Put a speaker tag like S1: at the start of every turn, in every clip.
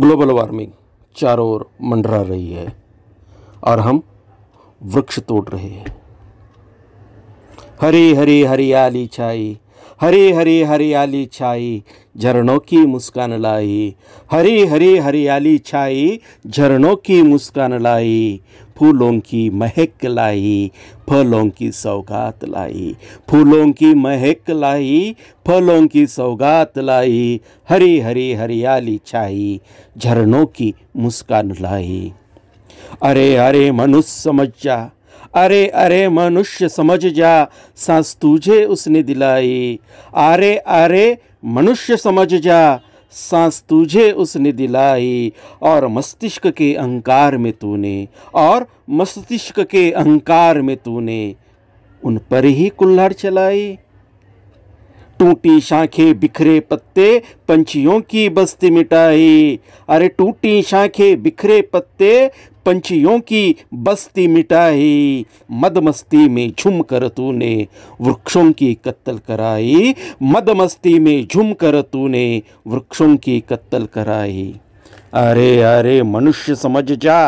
S1: global warming चारों ओर मंडरा रही है और हम वृक्ष तोड़ रहे हैं हरी हरी हरियाली छाई हरी हरी हरियाली छाई झरनों की मुस्कान लाई हरी हरी हरियाली छाई झरनों की मुस्कान लाई फूलों की महक लाई फलों की सौगात लाई फूलों की महक लाई फलों की सौगात लाई हरी हरी हरियाली छाई झरनों की मुस्कान लाई अरे अरे मनुष्य समझ जा अरे अरे मनुष्य समझ जा सांस तुझे उसने दिलाई अरे अरे मनुष्य समझ जा सांस तुझे उसने दिलाई और मस्तिष्क के अहंकार में तूने और मस्तिष्क के अहंकार में तूने उन पर ही कुल्हाड़ चलाई टूटी शाखें बिखरे पत्ते पंछियों की बस्ती मिटाई अरे टूटी शाखें बिखरे पत्ते पंछियों की बस्ती मिटाई मदमस्ती में झुम कर तूने वृक्षों की कत्तल कराई मदमस्ती में झुम कर तूने वृक्षों की कत्तल कराई अरे अरे मनुष्य समझ जा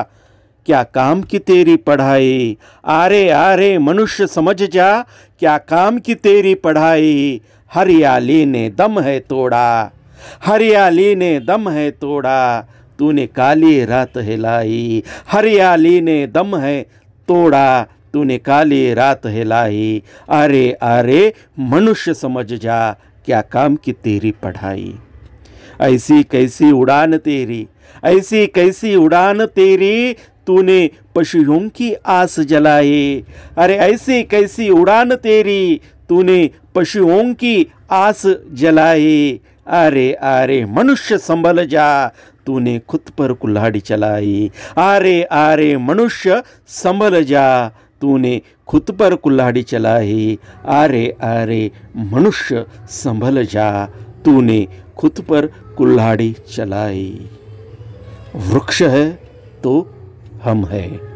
S1: क्या काम की तेरी पढ़ाई आरे आरे मनुष्य समझ जा क्या काम की तेरी पढ़ाई हरियाली ने दम है तोड़ा हरियाली ने दम है तोड़ा तूने काली रात हिलाई हरियाली ने दम है तोड़ा तूने काली रात हिलाई अरे अरे मनुष्य समझ जा क्या काम की तेरी पढ़ाई ऐसी कैसी उड़ान तेरी ऐसी कैसी उड़ान तेरी तूने पशुओं की आस जलाई अरे ऐसी कैसी उड़ान तेरी तूने पशुओं की आस जलाई अरे अरे मनुष्य संभल जा तूने खुद पर कुल्हाड़ी चलाई आरे आरे मनुष्य संभल जा तूने खुद पर कुल्हाड़ी चलाई आरे आरे मनुष्य संभल जा तूने खुद पर कुल्हाड़ी चलाई वृक्ष है तो हम हैं